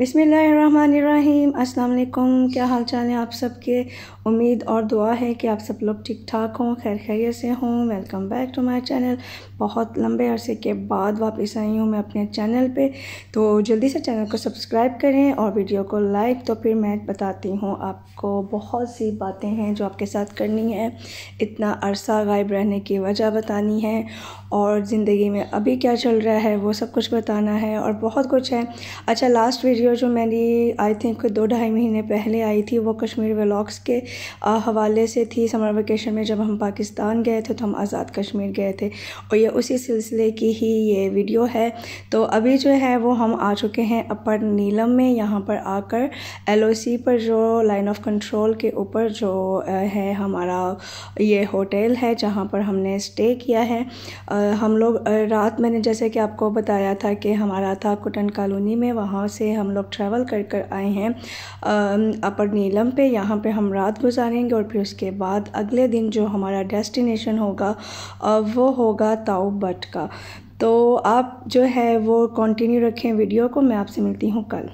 बिसमीम अल्लाम क्या हाल चाल है आप सबके उम्मीद और दुआ है कि आप सब लोग ठीक ठाक हों खैर खैरियत से हों welcome back to my channel बहुत लंबे अरसे के बाद वापस आई हूँ मैं अपने चैनल पे तो जल्दी से चैनल को सब्सक्राइब करें और वीडियो को लाइक तो फिर मैं बताती हूँ आपको बहुत सी बातें हैं जो आपके साथ करनी है इतना अरसा गायब रहने की वजह बतानी है और ज़िंदगी में अभी क्या चल रहा है वो सब कुछ बताना है और बहुत कुछ है अच्छा लास्ट वीडियो वीडियो जो मेरी आई थिंक दो ढाई महीने पहले आई थी वो कश्मीर व्लॉग्स के हवाले से थी समर वेकेशन में जब हम पाकिस्तान गए थे तो हम आज़ाद कश्मीर गए थे और ये उसी सिलसिले की ही ये वीडियो है तो अभी जो है वो हम आ चुके हैं अपर नीलम में यहाँ पर आकर एल पर जो लाइन ऑफ कंट्रोल के ऊपर जो है हमारा ये होटल है जहाँ पर हमने स्टे किया है हम लोग रात मैंने जैसे कि आपको बताया था कि हमारा था कुटन कॉलोनी में वहाँ से हम लोग ट्रैवल कर कर आए हैं अपर नीलम पे यहाँ पे हम रात गुजारेंगे और फिर उसके बाद अगले दिन जो हमारा डेस्टिनेशन होगा वो होगा ताऊ बट का तो आप जो है वो कंटिन्यू रखें वीडियो को मैं आपसे मिलती हूँ कल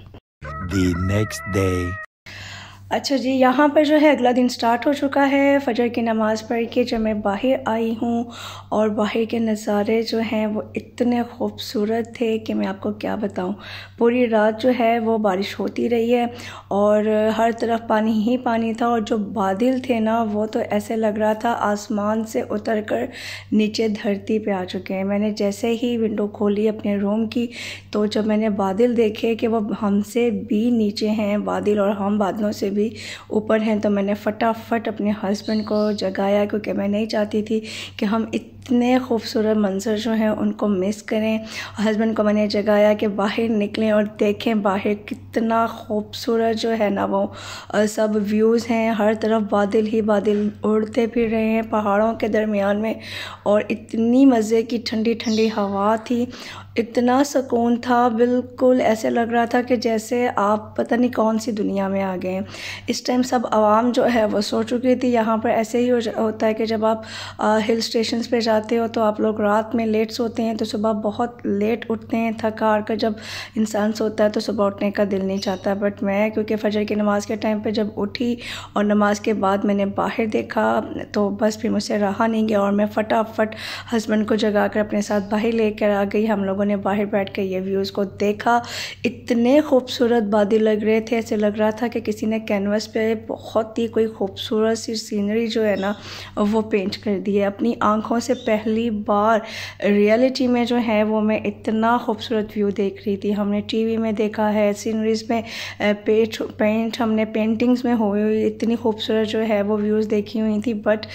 The next day. अच्छा जी यहाँ पर जो है अगला दिन स्टार्ट हो चुका है फजर की नमाज़ पढ़ के जब मैं बाहर आई हूँ और बाहर के नज़ारे जो हैं वो इतने खूबसूरत थे कि मैं आपको क्या बताऊँ पूरी रात जो है वो बारिश होती रही है और हर तरफ पानी ही पानी था और जो बादल थे ना वो तो ऐसे लग रहा था आसमान से उतर कर नीचे धरती पर आ चुके हैं मैंने जैसे ही विंडो खोली अपने रूम की तो जब मैंने बादल देखे कि वह हमसे भी नीचे हैं बादल और हम बादलों से भी ऊपर हैं तो मैंने फटाफट अपने हस्बैंड को जगाया क्योंकि मैं नहीं चाहती थी कि हम इतने खूबसूरत मंजर जो हैं उनको मिस करें हस्बैंड को मैंने जगाया कि बाहर निकलें और देखें बाहर कितना खूबसूरत जो है ना वो सब व्यूज़ हैं हर तरफ बादल ही बादल उड़ते फिर रहे हैं पहाड़ों के दरमियान में और इतनी मज़े की ठंडी ठंडी हवा थी इतना सुकून था बिल्कुल ऐसे लग रहा था कि जैसे आप पता नहीं कौन सी दुनिया में आ गए हैं इस टाइम सब आवाम जो है वो सो चुकी थी यहाँ पर ऐसे ही हो होता है कि जब आप आ, हिल स्टेशन पे जाते हो तो आप लोग रात में लेट सोते हैं तो सुबह बहुत लेट उठते हैं थका हार कर जब इंसान सोता है तो सुबह उठने का दिल नहीं चाहता बट मैं क्योंकि फजर की नमाज़ के टाइम पर जब उठी और नमाज़ के बाद मैंने बाहर देखा तो बस भी मुझसे रहा नहीं गया और मैं फटाफट हस्बैंड को जगा कर अपने साथ बाहर ले आ गई हम लोगों ने बाहर बैठ कर ये व्यूज़ को देखा इतने खूबसूरत बादल लग रहे थे ऐसे लग रहा था कि किसी ने कैनवस पे बहुत ही कोई खूबसूरत सी सीनरी जो है ना वो पेंट कर दी है अपनी आँखों से पहली बार रियलिटी में जो है वो मैं इतना खूबसूरत व्यू देख रही थी हमने वी में देखा है सीनरीज में पेट पेंट हमने पेंटिंग्स में हुई हुई इतनी खूबसूरत जो है वो व्यूज़ देखी हुई थी बट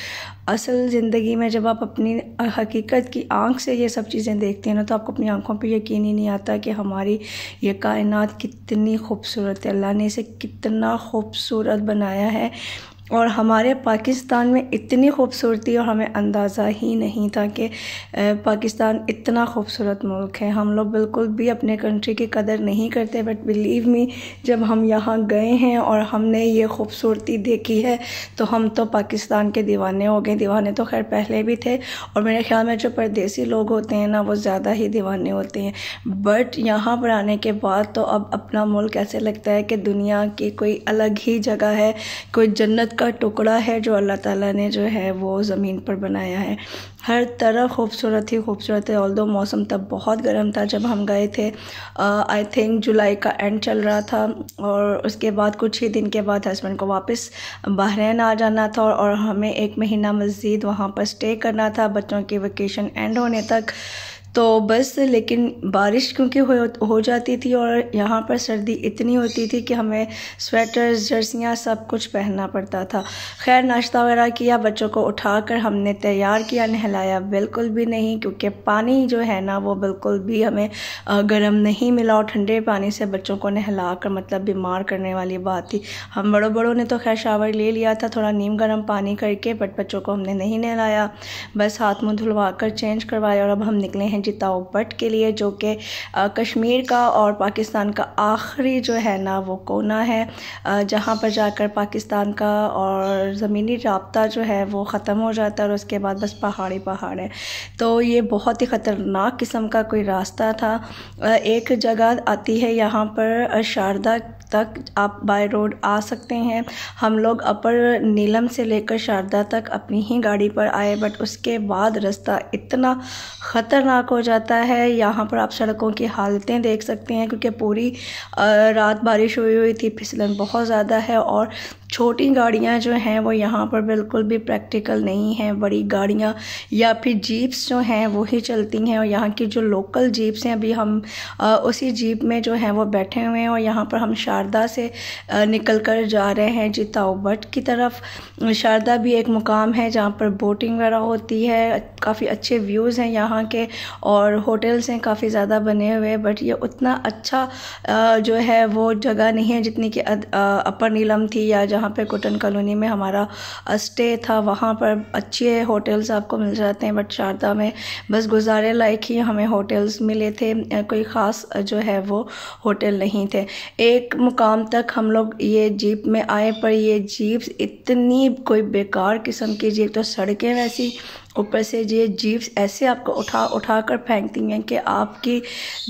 असल ज़िंदगी में जब आप अपनी हकीकत की आंख से ये सब चीज़ें देखते हैं ना तो आपको अपनी आंखों पे यकीन ही नहीं आता कि हमारी ये कायनात कितनी खूबसूरत है अल्लाह ने इसे कितना खूबसूरत बनाया है और हमारे पाकिस्तान में इतनी खूबसूरती और हमें अंदाज़ा ही नहीं था कि पाकिस्तान इतना खूबसूरत मुल्क है हम लोग बिल्कुल भी अपने कंट्री की कदर नहीं करते बट बिलीव मी जब हम यहाँ गए हैं और हमने ये खूबसूरती देखी है तो हम तो पाकिस्तान के दीवाने हो गए दीवाने तो खैर पहले भी थे और मेरे ख्याल में जो परदेसी लोग होते हैं ना वो ज़्यादा ही दीवाने होते हैं बट यहाँ पर आने के बाद तो अब अपना मुल्क ऐसे लगता है कि दुनिया की कोई अलग ही जगह है कोई जन्नत का टुकड़ा है जो अल्लाह ताला ने जो है वो ज़मीन पर बनाया है हर तरह खूबसूरत ही खूबसूरत है ऑल मौसम तब बहुत गर्म था जब हम गए थे आई थिंक जुलाई का एंड चल रहा था और उसके बाद कुछ ही दिन के बाद हस्बैंड को वापस बहरीन आ जाना था और हमें एक महीना मज़ीद वहाँ पर स्टे करना था बच्चों की वेकेशन एंड होने तक तो बस लेकिन बारिश क्योंकि हो हो जाती थी और यहाँ पर सर्दी इतनी होती थी कि हमें स्वेटर्स जर्सियाँ सब कुछ पहनना पड़ता था खैर नाश्ता वगैरह किया बच्चों को उठा कर हमने तैयार किया नहलाया बिल्कुल भी नहीं क्योंकि पानी जो है ना वो बिल्कुल भी हमें गर्म नहीं मिला और ठंडे पानी से बच्चों को नहला कर मतलब बीमार करने वाली बात थी हम बड़ों बड़ों ने तो खैर शावर ले लिया था थोड़ा नीम गर्म पानी करके बट बच्चों को हमने नहीं नहलाया बस हाथ मुँह धुलवा कर चेंज करवाया और अब हम निकले हैं जिताओ भट्ट के लिए जो कि कश्मीर का और पाकिस्तान का आखिरी जो है ना वो कोना है जहाँ पर जाकर पाकिस्तान का और ज़मीनी रबता जो है वो ख़त्म हो जाता है और उसके बाद बस पहाड़ी पहाड़ है तो ये बहुत ही ख़तरनाक किस्म का कोई रास्ता था एक जगह आती है यहाँ पर शारदा तक आप बाय रोड आ सकते हैं हम लोग अपर नीलम से लेकर शारदा तक अपनी ही गाड़ी पर आए बट उसके बाद रास्ता इतना ख़तरनाक हो जाता है यहाँ पर आप सड़कों की हालतें देख सकते हैं क्योंकि पूरी रात बारिश हुई हुई थी फिसलन बहुत ज़्यादा है और छोटी गाड़ियाँ जो हैं वो यहाँ पर बिल्कुल भी प्रैक्टिकल नहीं हैं बड़ी गाड़ियाँ या फिर जीप्स जो हैं वो ही चलती हैं और यहाँ की जो लोकल जीप्स हैं अभी हम आ, उसी जीप में जो हैं वो बैठे हुए हैं और यहाँ पर हम शारदा से आ, निकल कर जा रहे हैं जिताऊ बट की तरफ शारदा भी एक मुकाम है जहाँ पर बोटिंग वगैरह होती है काफ़ी अच्छे व्यूज़ हैं यहाँ के और होटल्स हैं काफ़ी ज़्यादा बने हुए बट ये उतना अच्छा आ, जो है वो जगह नहीं है जितनी कि अपर नीलम थी या जहाँ जहाँ पे कोटन कॉलोनी में हमारा स्टे था वहाँ पर अच्छे होटल्स आपको मिल जाते हैं बट शारदा में बस गुजारे लायक ही हमें होटल्स मिले थे कोई ख़ास जो है वो होटल नहीं थे एक मुकाम तक हम लोग ये जीप में आए पर ये जीप इतनी कोई बेकार किस्म की जीप तो सड़कें वैसी ऊपर से ये जीव्स ऐसे आपको उठा उठा कर फेंकती हैं कि आपकी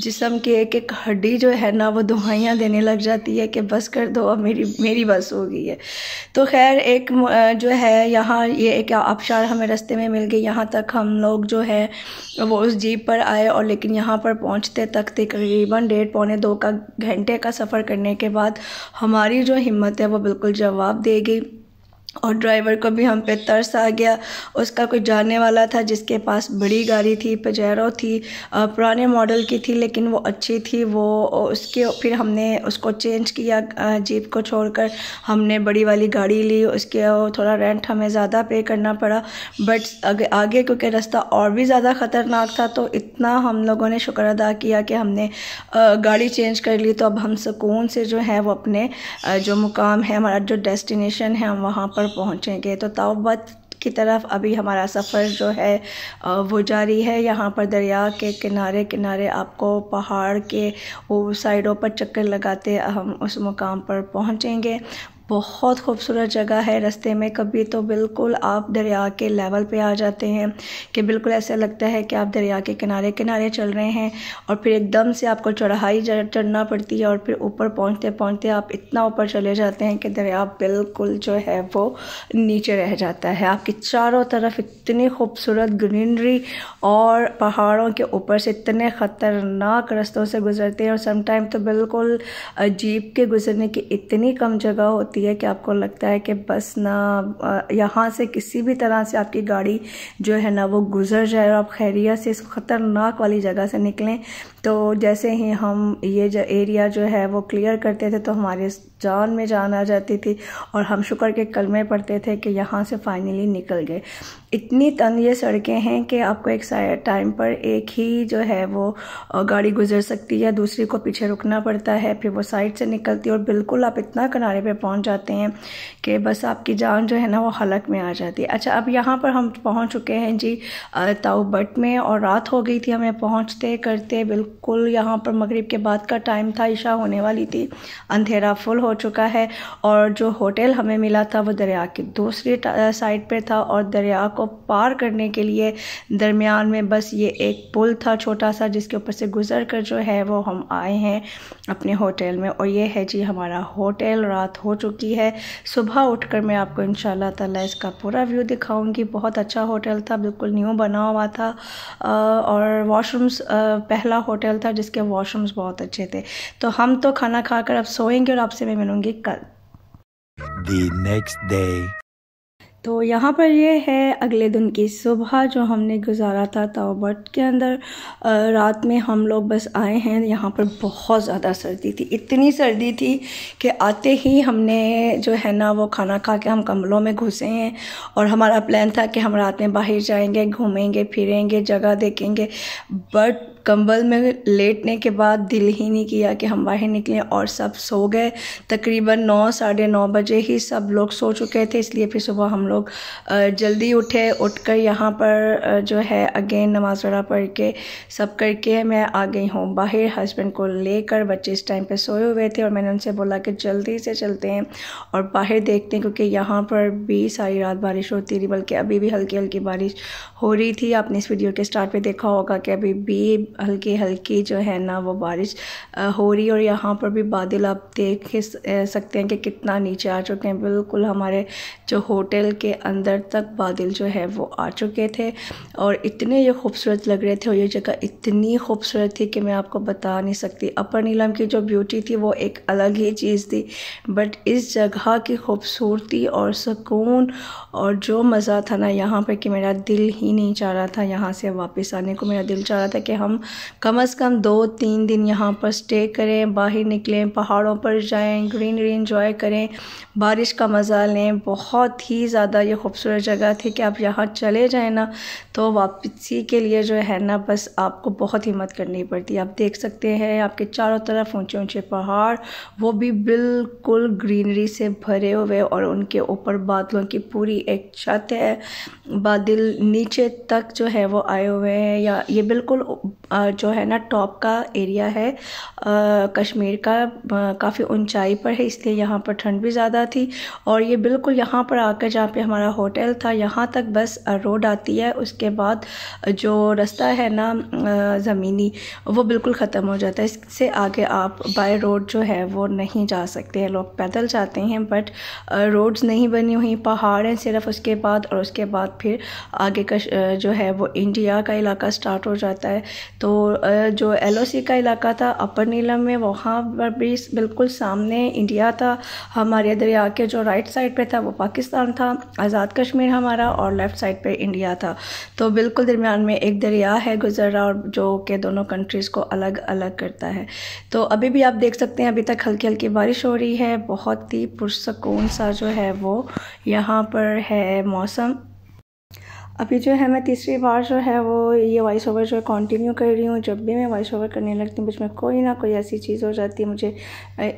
जिसम के एक एक हड्डी जो है ना वो दुहाइयाँ देने लग जाती है कि बस कर दो अब मेरी मेरी बस हो गई है तो खैर एक जो है यहाँ ये एक आबशार हमें रास्ते में मिल गई यहाँ तक हम लोग जो है वो उस जीप पर आए और लेकिन यहाँ पर पहुँचते तक तकरीबन डेढ़ पौने दो का घंटे का सफ़र करने के बाद हमारी जो हिम्मत है वो बिल्कुल जवाब दे गई और ड्राइवर को भी हम पे तरस आ गया उसका कोई जाने वाला था जिसके पास बड़ी गाड़ी थी पजैरो थी पुराने मॉडल की थी लेकिन वो अच्छी थी वो उसके फिर हमने उसको चेंज किया जीप को छोड़कर हमने बड़ी वाली गाड़ी ली उसके थोड़ा रेंट हमें ज़्यादा पे करना पड़ा बट आगे आगे क्योंकि रास्ता और भी ज़्यादा ख़तरनाक था तो इतना हम लोगों ने शुक्र अदा किया कि हमने गाड़ी चेंज कर ली तो अब हम सुकून से जो है वो अपने जो मुकाम है हमारा जो डेस्टिनेशन है हम वहाँ पर पर पहुँचेंगे तो तौबत की तरफ अभी हमारा सफ़र जो है वो जारी है यहाँ पर दरिया के किनारे किनारे आपको पहाड़ के वो साइडों पर चक्कर लगाते हम उस मुकाम पर पहुँचेंगे बहुत खूबसूरत जगह है रास्ते में कभी तो बिल्कुल आप दरिया के लेवल पे आ जाते हैं कि बिल्कुल ऐसा लगता है कि आप दरिया के किनारे किनारे चल रहे हैं और फिर एकदम से आपको चढ़ाई चढ़ना पड़ती है और फिर ऊपर पहुँचते पहुँचते आप इतना ऊपर चले जाते हैं कि दरिया बिल्कुल जो है वो नीचे रह जाता है आपकी चारों तरफ इतनी खूबसूरत ग्रीनरी और पहाड़ों के ऊपर से इतने ख़तरनाक रास्तों से गुजरते हैं और समटाइम तो बिल्कुल जीप के गुजरने की इतनी कम जगह होती होती है कि आपको लगता है कि बस ना यहाँ से किसी भी तरह से आपकी गाड़ी जो है ना वो गुजर जाए और आप खैरियत से इस ख़तरनाक वाली जगह से निकलें तो जैसे ही हम ये जो एरिया जो है वो क्लियर करते थे तो हमारे जान में जान आ जाती थी और हम शुक्र के कलमे पढ़ते थे कि यहाँ से फ़ाइनली निकल गए इतनी तंग ये सड़कें हैं कि आपको एक टाइम पर एक ही जो है वो गाड़ी गुजर सकती है दूसरी को पीछे रुकना पड़ता है फिर वो साइड से निकलती है और बिल्कुल आप इतना किनारे पे पहुंच जाते हैं कि बस आपकी जान जो है ना वो हलक में आ जाती है अच्छा अब यहाँ पर हम पहुँच चुके हैं जी ताऊबट में और रात हो गई थी हमें पहुँचते करते बिल्कुल यहाँ पर मगरब के बाद का टाइम था ईशा होने वाली थी अंधेरा फुल हो चुका है और जो होटल हमें मिला था वो दरिया की दूसरी साइड पर था और दरिया को को पार करने के लिए दरमियान में बस ये एक पुल था छोटा सा जिसके ऊपर से गुजर कर जो है वो हम आए हैं अपने होटल में और ये है जी हमारा होटल रात हो चुकी है सुबह उठकर मैं आपको इन ताला इसका पूरा व्यू दिखाऊंगी बहुत अच्छा होटल था बिल्कुल न्यू बना हुआ था और वॉशरूम्स पहला होटल था जिसके वॉशरूम्स बहुत अच्छे थे तो हम तो खाना खाकर अब सोएंगे और आपसे मैं मिलूंगी कल The next day. तो यहाँ पर ये है अगले दिन की सुबह जो हमने गुजारा था ताओबर्ट के अंदर रात में हम लोग बस आए हैं यहाँ पर बहुत ज़्यादा सर्दी थी इतनी सर्दी थी कि आते ही हमने जो है ना वो खाना खा के हम कमलों में घुसे हैं और हमारा प्लान था कि हम रात में बाहर जाएंगे घूमेंगे फिरेंगे जगह देखेंगे बट कंबल में लेटने के बाद दिल ही नहीं किया कि हम बाहर निकलें और सब सो गए तकरीबन नौ साढ़े नौ बजे ही सब लोग सो चुके थे इसलिए फिर सुबह हम लोग जल्दी उठे उठकर यहाँ पर जो है अगेन नमाज वगैरह पढ़ के सब करके मैं आ गई हूँ बाहर हस्बैंड को लेकर बच्चे इस टाइम पे सोए हुए थे और मैंने उनसे बोला कि जल्दी से चलते हैं और बाहर देखते हैं क्योंकि यहाँ पर भी सारी रात बारिश होती रही बल्कि अभी भी हल्की हल्की बारिश हो रही थी आपने इस वीडियो के स्टार्ट पर देखा होगा कि अभी भी हल्की हल्की जो है ना वो बारिश हो रही है और यहाँ पर भी बादल आप देख सकते हैं कि कितना नीचे आ चुके हैं बिल्कुल हमारे जो होटल के अंदर तक बादल जो है वो आ चुके थे और इतने ये खूबसूरत लग रहे थे और ये जगह इतनी खूबसूरत थी कि मैं आपको बता नहीं सकती अपर नीलम की जो ब्यूटी थी वो एक अलग ही चीज़ थी बट इस जगह की खूबसूरती और सुकून और जो मज़ा था ना यहाँ पर कि मेरा दिल ही नहीं चाह रहा था यहाँ से वापस आने को मेरा दिल चाह रहा था कि हम कम से कम दो तीन दिन यहाँ पर स्टे करें बाहर निकलें पहाड़ों पर जाएं ग्रीनरी इंजॉय करें बारिश का मज़ा लें बहुत ही ज़्यादा ये खूबसूरत जगह थी कि आप यहाँ चले जाएं ना तो वापसी के लिए जो है ना बस आपको बहुत हिम्मत करनी पड़ती है आप देख सकते हैं आपके चारों तरफ ऊँचे ऊँचे पहाड़ वो भी बिल्कुल ग्रीनरी से भरे हुए और उनके ऊपर बादलों की पूरी एक छत है बादल नीचे तक जो है वो आए हुए हैं या ये बिल्कुल जो है ना टॉप का एरिया है कश्मीर का काफ़ी ऊंचाई पर है इसलिए यहाँ पर ठंड भी ज़्यादा थी और ये बिल्कुल यहाँ पर आकर जहाँ पे हमारा होटल था यहाँ तक बस रोड आती है उसके बाद जो रास्ता है ना ज़मीनी वो बिल्कुल ख़त्म हो जाता है इससे आगे आप बाय रोड जो है वो नहीं जा सकते हैं लोग पैदल जाते हैं बट रोड्स नहीं बनी हुई पहाड़ हैं सिर्फ उसके बाद और उसके बाद फिर आगे का जो है वो इंडिया का इलाका स्टार्ट हो जाता है तो जो एल का इलाका था अपर नीलम में वहाँ पर भी बिल्कुल सामने इंडिया था हमारे दरिया के जो राइट साइड पे था वो पाकिस्तान था आज़ाद कश्मीर हमारा और लेफ़्ट साइड पे इंडिया था तो बिल्कुल दरमियान में एक दरिया है गुजर रहा और जो के दोनों कंट्रीज़ को अलग अलग करता है तो अभी भी आप देख सकते हैं अभी तक हल्की हल्की बारिश हो रही है बहुत ही पुरसकून सा जो है वो यहाँ पर है मौसम अभी जो है मैं तीसरी बार जो है वो ये वॉइस ओवर जो है कंटिन्यू कर रही हूँ जब भी मैं वॉइस ओवर करने लगती हूँ बीच में कोई ना कोई ऐसी चीज़ हो जाती है मुझे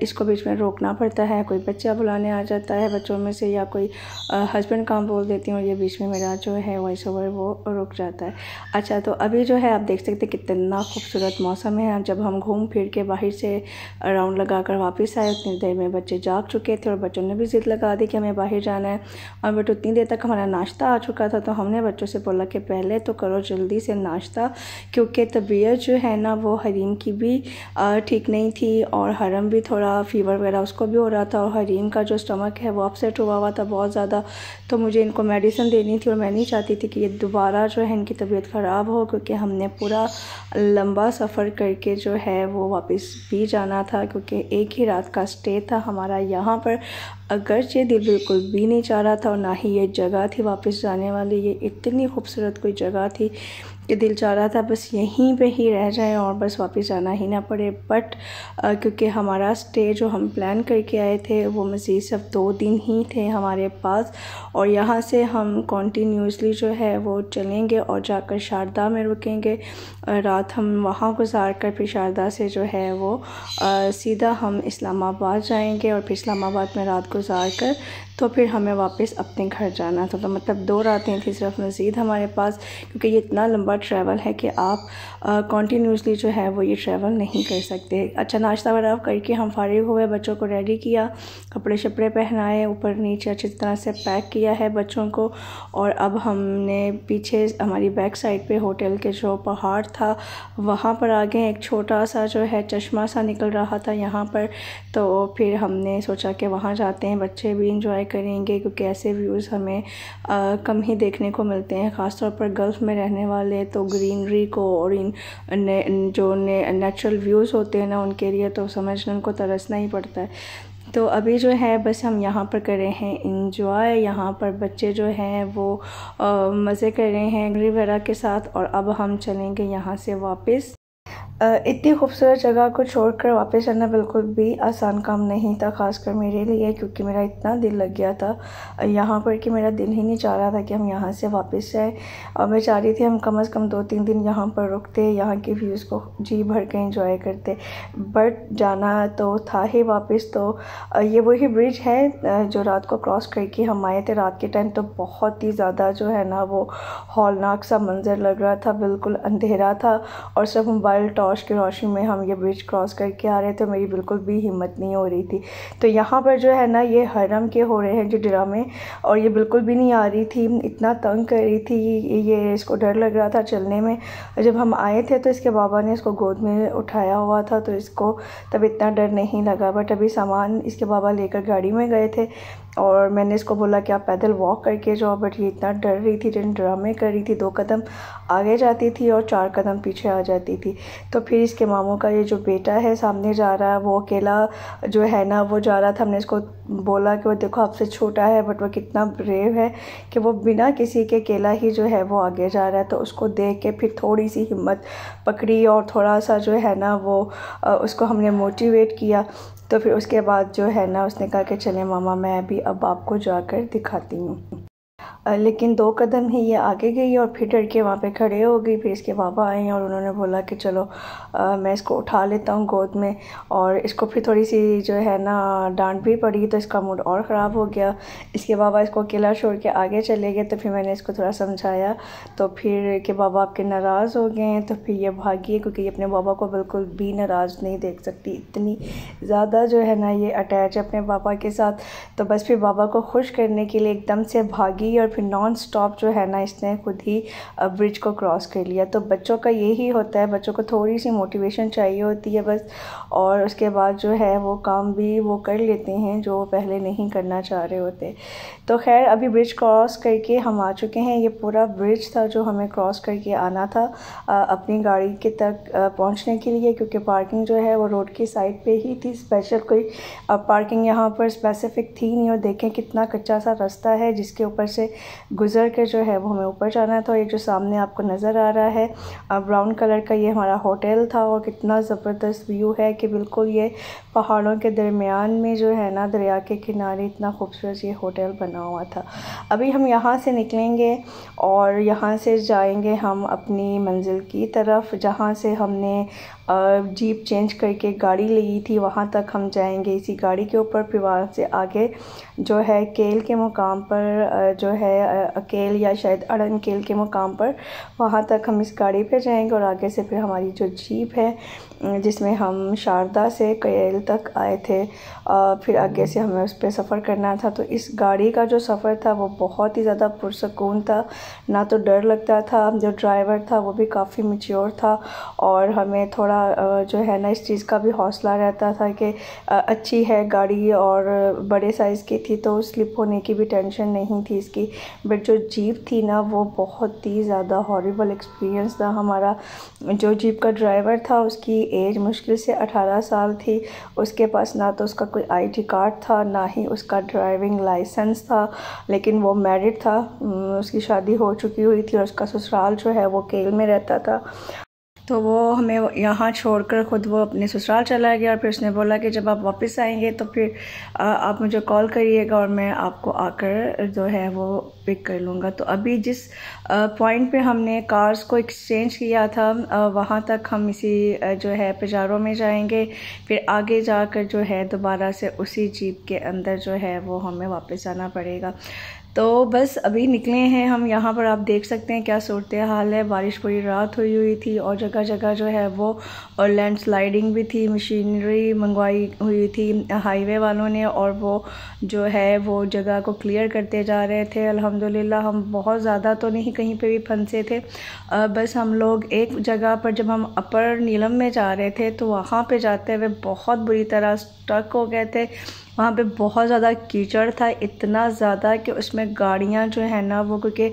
इसको बीच में रोकना पड़ता है कोई बच्चा बुलाने आ जाता है बच्चों में से या कोई हस्बैंड काम बोल देती हूँ ये बीच में मेरा जो है वॉइस ओवर वो रुक जाता है अच्छा तो अभी जो है आप देख सकते कितना खूबसूरत मौसम है जब हम घूम फिर के बाहर से राउंड लगा कर वापस आए उतनी देर में बच्चे जाग चुके थे और बच्चों ने भी ज़िद लगा दी कि हमें बाहर जाना है और बट उतनी देर तक हमारा नाश्ता आ चुका था तो हमने बच्चों से बोला कि पहले तो करो जल्दी से नाश्ता क्योंकि तबीयत जो है ना वो हरीम की भी ठीक नहीं थी और हरम भी थोड़ा फ़ीवर वगैरह उसको भी हो रहा था और हरीम का जो स्टमक है वो अपसेट हुआ हुआ था बहुत ज़्यादा तो मुझे इनको मेडिसिन देनी थी और मैं नहीं चाहती थी कि ये दोबारा जो है इनकी तबीयत ख़राब हो क्योंकि हमने पूरा लंबा सफ़र करके जो है वो वापस भी जाना था क्योंकि एक ही रात का स्टे था हमारा यहाँ पर अगरचे दिल बिल्कुल भी नहीं चाह रहा था और ना ही ये जगह थी वापस जाने वाली ये इतनी खूबसूरत कोई जगह थी कि दिल चाह रहा था बस यहीं पे ही रह जाए और बस वापस जाना ही ना पड़े बट क्योंकि हमारा स्टे जो हम प्लान करके आए थे वो मज़ीद सब दो दिन ही थे हमारे पास और यहाँ से हम कॉन्टीन्यूसली जो है वो चलेंगे और जाकर शारदा में रुकेंगे रात हम वहाँ गुजार कर फिर शारदा से जो है वो आ, सीधा हम इस्लामाबाद जाएंगे और फिर इस्लामाबाद में रात गुजार कर तो फिर हमें वापस अपने घर जाना था तो मतलब दो रातें थी सिर्फ मज़ीद हमारे पास क्योंकि ये इतना लंबा ट्रैवल है कि आप कॉन्टीन्यूसली जो है वो ये ट्रैवल नहीं कर सकते अच्छा नाश्ता वगैरह करके हम फारिग हुए बच्चों को रेडी किया कपड़े शपड़े पहनाए ऊपर नीचे अच्छी तरह से पैक किया है बच्चों को और अब हमने पीछे हमारी बैक साइड पर होटल के जो पहाड़ था वहाँ पर आगे एक छोटा सा जो है चश्मा सा निकल रहा था यहाँ पर तो फिर हमने सोचा कि वहाँ जाते हैं बच्चे भी इंजॉय करेंगे क्योंकि ऐसे व्यूज़ हमें आ, कम ही देखने को मिलते हैं ख़ासतौर पर गल्फ़ में रहने वाले तो ग्रीनरी को और इन ने, जो ने, नेचुरल व्यूज़ होते हैं ना उनके लिए तो समझ उनको तरसना ही पड़ता है तो अभी जो है बस हम यहाँ पर कर रहे हैं इंजॉय यहाँ पर बच्चे जो हैं वो मज़े कर रहे हैं ग्रीवरा के साथ और अब हम चलेंगे यहाँ से वापस इतनी खूबसूरत जगह को छोड़कर वापस आना बिल्कुल भी आसान काम नहीं था ख़ासकर मेरे लिए क्योंकि मेरा इतना दिल लग गया था यहाँ पर कि मेरा दिल ही नहीं चाह रहा था कि हम यहाँ से वापस आए और मैं चाह रही थी हम कम से कम दो तीन दिन यहाँ पर रुकते यहाँ के व्यूज़ को जी भर के इंजॉय करते बट जाना तो था ही वापस तो ये वही ब्रिज है जो रात को क्रॉस करके हम आए थे रात के टाइम तो बहुत ही ज़्यादा जो है ना वो हॉलनाक सा मंज़र लग रहा था बिल्कुल अंधेरा था और सब मोबाइल टॉप टॉर्च की रोशनी में हम ये ब्रिज क्रॉस करके आ रहे हैं तो मेरी बिल्कुल भी हिम्मत नहीं हो रही थी तो यहाँ पर जो है ना ये हरम के हो रहे हैं जो ड्रामे और ये बिल्कुल भी नहीं आ रही थी इतना तंग कर रही थी ये इसको डर लग रहा था चलने में जब हम आए थे तो इसके बाबा ने इसको गोद में उठाया हुआ था तो इसको तब इतना डर नहीं लगा बट अभी सामान इसके बाबा लेकर गाड़ी में गए थे और मैंने इसको बोला कि आप पैदल वॉक करके जाओ बट ये इतना डर रही थी जिन ड्रामे कर रही थी दो कदम आगे जाती थी और चार कदम पीछे आ जाती थी तो फिर इसके मामों का ये जो बेटा है सामने जा रहा है वो अकेला जो है ना वो जा रहा था हमने इसको बोला कि वो देखो आपसे छोटा है बट वो कितना ब्रेव है कि वो बिना किसी के अकेला ही जो है वो आगे जा रहा है तो उसको देख के फिर थोड़ी सी हिम्मत पकड़ी और थोड़ा सा जो है ना वो उसको हमने मोटिवेट किया तो फिर उसके बाद जो है ना उसने कहा कि चले मामा मैं अभी अब आपको जाकर दिखाती हूँ लेकिन दो कदम ही ये आगे गई और फिर डर के वहाँ पे खड़े हो गई फिर इसके बाबा आए और उन्होंने बोला कि चलो आ, मैं इसको उठा लेता हूँ गोद में और इसको फिर थोड़ी सी जो है ना डांट भी पड़ी तो इसका मूड और ख़राब हो गया इसके बाबा इसको अकेला छोड़ के आगे चले गए तो फिर मैंने इसको थोड़ा समझाया तो फिर के बाबा आपके नाराज़ हो गए तो फिर ये भागी क्योंकि ये अपने बाबा को बिल्कुल भी नाराज़ नहीं देख सकती इतनी ज़्यादा जो है ना ये अटैच है अपने बाबा के साथ तो बस फिर बाबा को खुश करने के लिए एकदम से भागी और फिर नॉन स्टॉप जो है ना इसने खुद ही ब्रिज को क्रॉस कर लिया तो बच्चों का यही होता है बच्चों को थोड़ी सी मोटिवेशन चाहिए होती है बस और उसके बाद जो है वो काम भी वो कर लेते हैं जो पहले नहीं करना चाह रहे होते तो खैर अभी ब्रिज क्रॉस करके हम आ चुके हैं ये पूरा ब्रिज था जो हमें क्रॉस करके आना था अपनी गाड़ी के तक पहुँचने के लिए क्योंकि पार्किंग जो है वो रोड की साइड पर ही थी स्पेशल कोई पार्किंग यहाँ पर स्पेसिफिक थी नहीं और देखें कितना कच्चा सा रास्ता है जिसके ऊपर से गुजर के जो है वो हमें ऊपर जाना था ये जो सामने आपको नज़र आ रहा है ब्राउन कलर का ये हमारा होटल था और कितना ज़बरदस्त व्यू है कि बिल्कुल ये पहाड़ों के दरमियान में जो है ना दरिया के किनारे इतना खूबसूरत ये होटल बना हुआ था अभी हम यहाँ से निकलेंगे और यहाँ से जाएंगे हम अपनी मंजिल की तरफ जहाँ से हमने जीप चेंज करके गाड़ी ली थी वहाँ तक हम जाएंगे इसी गाड़ी के ऊपर फिर वहाँ से आगे जो है केल के मुकाम पर जो है अकेल या शायद अड़न केल के मुकाम पर वहाँ तक हम इस गाड़ी पर जाएंगे और आगे से फिर हमारी जो जीप है जिसमें हम शारदा से केल तक आए थे फिर आगे से हमें उस पर सफ़र करना था तो इस गाड़ी का जो सफ़र था वो बहुत ही ज़्यादा पुरसकून था ना तो डर लगता था जो ड्राइवर था वो भी काफ़ी मच्योर था और हमें थोड़ा जो है ना इस चीज़ का भी हौसला रहता था कि अच्छी है गाड़ी और बड़े साइज़ की थी तो स्लिप होने की भी टेंशन नहीं थी इसकी बट जो जीप थी ना वो बहुत ही ज़्यादा हॉरीबल एक्सपीरियंस था हमारा जो जीप का ड्राइवर था उसकी एज मुश्किल से 18 साल थी उसके पास ना तो उसका कोई आईडी कार्ड था ना ही उसका ड्राइविंग लाइसेंस था लेकिन वो मैरिड था उसकी शादी हो चुकी हुई थी और उसका ससुराल जो है वो केल में रहता था तो वो हमें यहाँ छोड़कर ख़ुद वो अपने ससुराल चला गया और फिर उसने बोला कि जब आप वापस आएंगे तो फिर आप मुझे कॉल करिएगा और मैं आपको आकर जो है वो पिक कर लूँगा तो अभी जिस पॉइंट पे हमने कार्स को एक्सचेंज किया था वहाँ तक हम इसी जो है पजारों में जाएंगे फिर आगे जाकर जो है दोबारा से उसी जीप के अंदर जो है वो हमें वापस आना पड़ेगा तो बस अभी निकले हैं हम यहाँ पर आप देख सकते हैं क्या सूरत हाल है बारिश पूरी रात हुई हुई थी और जगह जगह जो है वो और लैंड स्लाइडिंग भी थी मशीनरी मंगवाई हुई थी हाईवे वालों ने और वो जो है वो जगह को क्लियर करते जा रहे थे अल्हम्दुलिल्लाह हम बहुत ज़्यादा तो नहीं कहीं पे भी फंसे थे बस हम लोग एक जगह पर जब हम अपर नीलम में जा रहे थे तो वहाँ पर जाते हुए बहुत बुरी तरह स्टक हो गए थे वहाँ पे बहुत ज़्यादा कीचड़ था इतना ज़्यादा कि उसमें गाड़ियाँ जो है ना वो क्योंकि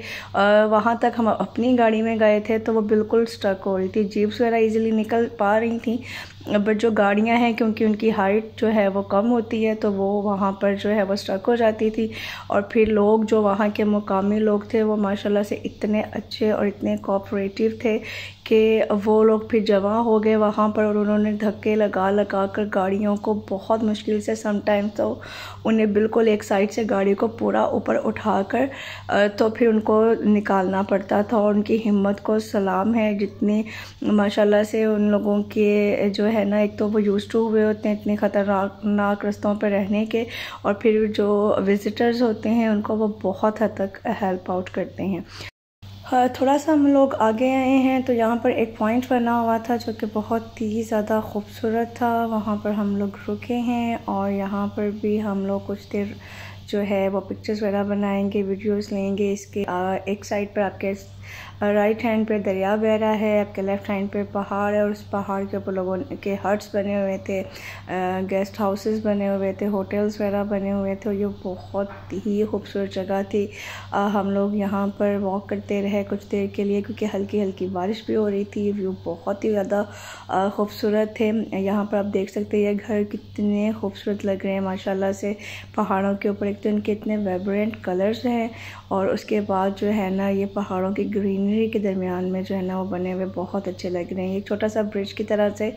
वहाँ तक हम अपनी गाड़ी में गए थे तो वो बिल्कुल स्ट्रक हो रही थी जीप्स वगैरह ईजिली निकल पा रही थी बट जो गाड़ियाँ हैं क्योंकि उनकी हाइट जो है वो कम होती है तो वो वहाँ पर जो है वो स्ट्रक हो जाती थी और फिर लोग जो वहाँ के मुकामी लोग थे वो माशाल्लाह से इतने अच्छे और इतने कोऑपरेटिव थे कि वो लोग फिर जमा हो गए वहाँ पर और उन्होंने धक्के लगा लगा कर गाड़ियों को बहुत मुश्किल से समटाइम तो उन्हें बिल्कुल एक साइड से गाड़ी को पूरा ऊपर उठा कर तो फिर उनको निकालना पड़ता था और उनकी हिम्मत को सलाम है जितनी माशाला से उन लोगों के जो है ना एक तो वो यूज़ टू हुए होते हैं इतने ख़तरनाक रास्तों रस्तों पर रहने के और फिर जो विज़िटर्स होते हैं उनको वो बहुत हद तक हेल्प आउट करते हैं थोड़ा सा हम लोग आगे आए हैं तो यहाँ पर एक पॉइंट बना हुआ था जो कि बहुत ही ज़्यादा खूबसूरत था वहाँ पर हम लोग रुके हैं और यहाँ पर भी हम लोग कुछ देर जो है वो पिक्चर्स वगैरह बनाएंगे वीडियोस लेंगे इसके एक साइड पर आपके राइट हैंड पे दरिया बह रहा है आपके लेफ्ट हैंड पे पहाड़ है और उस पहाड़ के ऊपर लोगों के हट्स बने हुए थे गेस्ट हाउसेस बने हुए थे होटल्स वगैरह बने हुए थे और ये बहुत ही खूबसूरत जगह थी आ, हम लोग यहाँ पर वॉक करते रहे कुछ देर के लिए क्योंकि हल्की हल्की बारिश भी हो रही थी व्यू बहुत ही ज़्यादा खूबसूरत थे यहाँ पर आप देख सकते हैं ये घर कितने खूबसूरत लग रहे हैं माशा से पहाड़ों के ऊपर एक तो इनके इतने वाइब्रेंट कलर्स हैं और उसके बाद जो है ना ये पहाड़ों की ग्रीन ग्रीनरी के दरमियान में जो है ना वो बने हुए बहुत अच्छे लग रहे हैं एक छोटा सा ब्रिज की तरह से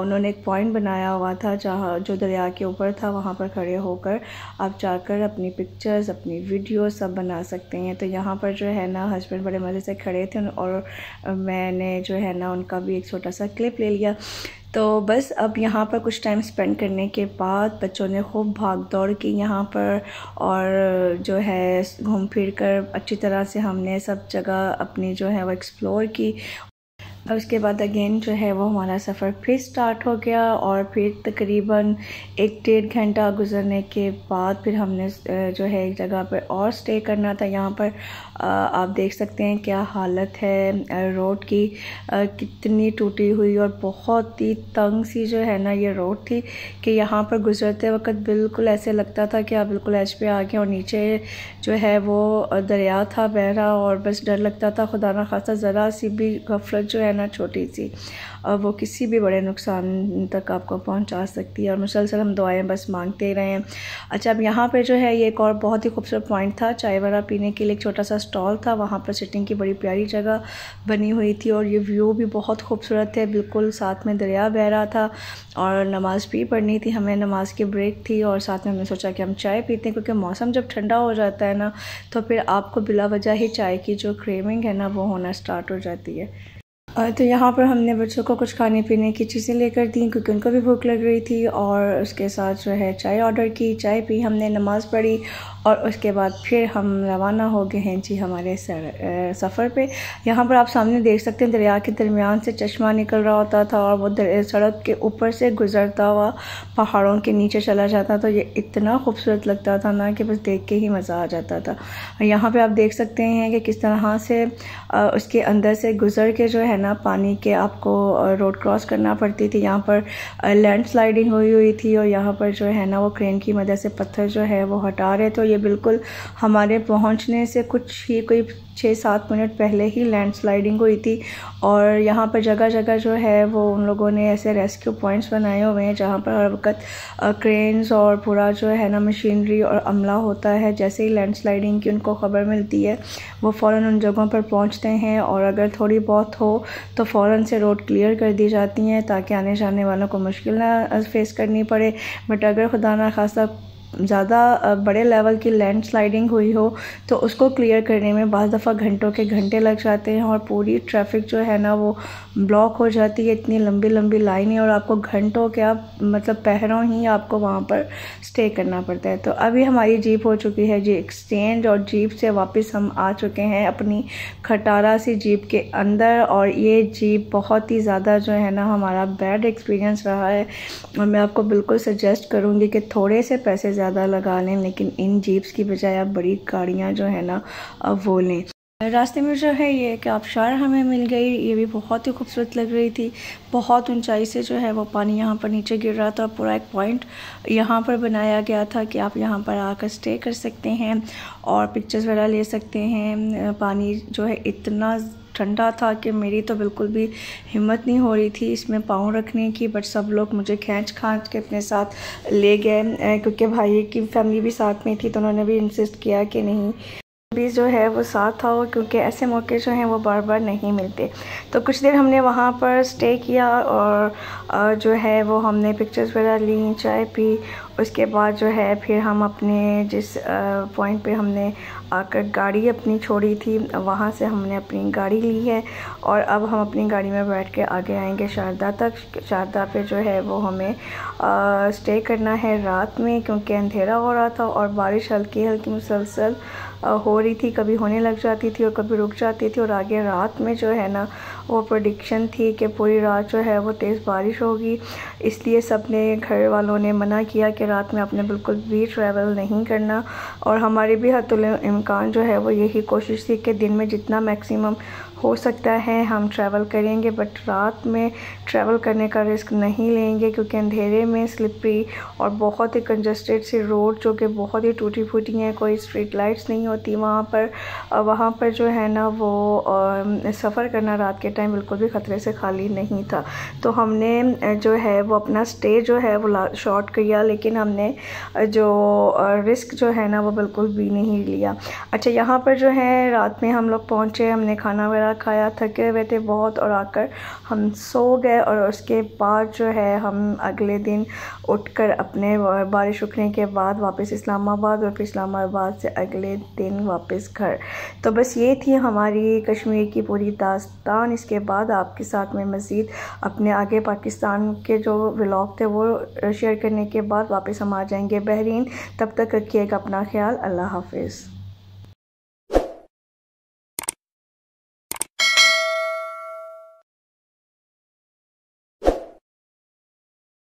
उन्होंने एक पॉइंट बनाया हुआ था जहाँ जो दरिया के ऊपर था वहाँ पर खड़े होकर आप जाकर अपनी पिक्चर्स अपनी वीडियो सब बना सकते हैं तो यहाँ पर जो है ना हस्बैंड बड़े मज़े से खड़े थे और मैंने जो है ना उनका भी एक छोटा सा क्लिप ले लिया तो बस अब यहाँ पर कुछ टाइम स्पेंड करने के बाद बच्चों ने खूब भाग दौड़ की यहाँ पर और जो है घूम फिर कर अच्छी तरह से हमने सब जगह अपनी जो है वो एक्सप्लोर की और उसके बाद अगेन जो है वो हमारा सफ़र फिर स्टार्ट हो गया और फिर तकरीबन एक डेढ़ घंटा गुजरने के बाद फिर हमने जो है एक जगह पर और स्टे करना था यहाँ पर आप देख सकते हैं क्या हालत है रोड की कितनी टूटी हुई और बहुत ही तंग सी जो है ना ये रोड थी कि यहाँ पर गुजरते वक्त बिल्कुल ऐसे लगता था कि आप बिल्कुल एच पे आ गए और नीचे जो है वो दरिया था बहरा और बस डर लगता था खुदा ना खासा ज़रा सी भी गफलत जो है ना छोटी सी और वो किसी भी बड़े नुकसान तक आपको पहुंचा सकती है और मुसलसल हम दुआएं बस मांगते ही रहे हैं अच्छा अब यहाँ पर जो है ये एक और बहुत ही खूबसूरत पॉइंट था चाय वगैरह पीने के लिए एक छोटा सा स्टॉल था वहाँ पर सिटिंग की बड़ी प्यारी जगह बनी हुई थी और ये व्यू भी बहुत खूबसूरत है बिल्कुल साथ में दरिया बह रहा था और नमाज़ भी पढ़नी थी हमें नमाज की ब्रेक थी और साथ में हमने सोचा कि हम चाय पीते हैं क्योंकि मौसम जब ठंडा हो जाता है ना तो फिर आपको बिला वजह ही चाय की जो क्रेविंग है ना वो होना स्टार्ट हो जाती है तो यहाँ पर हमने बच्चों को कुछ खाने पीने की चीज़ें लेकर दी क्योंकि उनको भी भूख लग रही थी और उसके साथ जो है चाय ऑर्डर की चाय पी हमने नमाज़ पढ़ी और उसके बाद फिर हम रवाना हो गए हैं जी हमारे सफ़र पे यहाँ पर आप सामने देख सकते हैं दरिया के दरमियान से चश्मा निकल रहा होता था और वो सड़क के ऊपर से गुजरता हुआ पहाड़ों के नीचे चला जाता तो ये इतना खूबसूरत लगता था ना कि बस देख के ही मज़ा आ जाता था यहाँ पर आप देख सकते हैं कि किस तरह से उसके अंदर से गुजर के जो है ना पानी के आपको रोड क्रॉस करना पड़ती थी यहाँ पर लैंड स्लाइडिंग हुई हुई थी और यहाँ पर जो है ना वो क्रेन की मदद से पत्थर जो है वो हटा रहे तो ये ये बिल्कुल हमारे पहुंचने से कुछ ही कोई छः सात मिनट पहले ही लैंडस्लाइडिंग हुई थी और यहाँ पर जगह जगह जो है वो उन लोगों ने ऐसे रेस्क्यू पॉइंट्स बनाए हुए हैं जहाँ पर हर वक्त क्रेन्स और पूरा जो है ना मशीनरी और अमला होता है जैसे ही लैंडस्लाइडिंग की उनको ख़बर मिलती है वो फ़ौर उन जगहों पर पहुँचते हैं और अगर थोड़ी बहुत हो तो फ़ौर से रोड क्लियर कर दी जाती हैं ताकि आने जाने वालों को मुश्किल ना फेस करनी पड़े बट अगर खुदा ना खासा ज़्यादा बड़े लेवल की लैंड स्लाइडिंग हुई हो तो उसको क्लियर करने में बज दफ़ा घंटों के घंटे लग जाते हैं और पूरी ट्रैफिक जो है ना वो ब्लॉक हो जाती है इतनी लंबी लंबी है और आपको घंटों आप मतलब पहरों ही आपको वहाँ पर स्टे करना पड़ता है तो अभी हमारी जीप हो चुकी है जी एक्सचेंज और जीप से वापस हम आ चुके हैं अपनी खटारा सी जीप के अंदर और ये जीप बहुत ही ज़्यादा जो है ना हमारा बैड एक्सपीरियंस रहा है और मैं आपको बिल्कुल सजेस्ट करूँगी कि थोड़े से पैसे ज़्यादा लगा लें लेकिन इन जीप्स की बजाय आप बड़ी गाड़ियाँ जो है ना अब वो लें रास्ते में जो है ये कि आबशार हमें मिल गई ये भी बहुत ही खूबसूरत लग रही थी बहुत ऊंचाई से जो है वो पानी यहाँ पर नीचे गिर रहा था पूरा एक पॉइंट यहाँ पर बनाया गया था कि आप यहाँ पर आकर स्टे कर सकते हैं और पिक्चर्स वगैरह ले सकते हैं पानी जो है इतना ठंडा था कि मेरी तो बिल्कुल भी हिम्मत नहीं हो रही थी इसमें पाँव रखने की बट सब लोग मुझे खींच खाँच के अपने साथ ले गए क्योंकि भाई की फैमिली भी साथ में थी तो उन्होंने भी इंसिस्ट किया कि नहीं भी जो है वो साथ आओ क्योंकि ऐसे मौके जो हैं वो बार बार नहीं मिलते तो कुछ देर हमने वहाँ पर स्टे किया और जो है वो हमने पिक्चर्स वगैरह ली चाय पी उसके बाद जो है फिर हम अपने जिस पॉइंट पे हमने आकर गाड़ी अपनी छोड़ी थी वहाँ से हमने अपनी गाड़ी ली है और अब हम अपनी गाड़ी में बैठ के आगे आएंगे शारदा तक शारदा पे जो है वो हमें आ, स्टे करना है रात में क्योंकि अंधेरा हो रहा था और बारिश हल्की हल्की मुसलसल हो रही थी कभी होने लग जाती थी और कभी रुक जाती थी और आगे रात में जो है ना और प्रोडिक्शन थी कि पूरी रात जो है वो तेज़ बारिश होगी इसलिए सब ने घर वालों ने मना किया कि रात में आपने बिल्कुल भी ट्रैवल नहीं करना और हमारी भी हतुल इम्कान जो है वो यही कोशिश थी कि दिन में जितना मैक्सिमम हो सकता है हम ट्रैवल करेंगे बट रात में ट्रैवल करने का रिस्क नहीं लेंगे क्योंकि अंधेरे में स्लिपरी और बहुत ही कंजस्टेड सी रोड जो कि बहुत ही टूटी फूटी हैं कोई स्ट्रीट लाइट्स नहीं होती वहाँ पर वहाँ पर जो है ना वो सफ़र करना रात के टाइम बिल्कुल भी ख़तरे से खाली नहीं था तो हमने जो है वो अपना स्टे जो है वो शॉर्ट किया लेकिन हमने जो रिस्क जो है ना वो बिल्कुल भी नहीं लिया अच्छा यहाँ पर जो है रात में हम लोग पहुँचे हमने खाना वगैरह वगैरह खाया थके हुए थे बहुत और आकर हम सो गए और उसके बाद जो है हम अगले दिन उठकर अपने बारिश रुकने के बाद वापस इस्लामाबाद और फिर इस्लामाबाद से अगले दिन वापस घर तो बस ये थी हमारी कश्मीर की पूरी दास्तान इसके बाद आपके साथ में मज़ीद अपने आगे पाकिस्तान के जो व्लॉग थे वो शेयर करने के बाद वापस हम आ जाएंगे बहरीन तब तक रखिएगा अपना ख्याल अल्लाह हाफिज़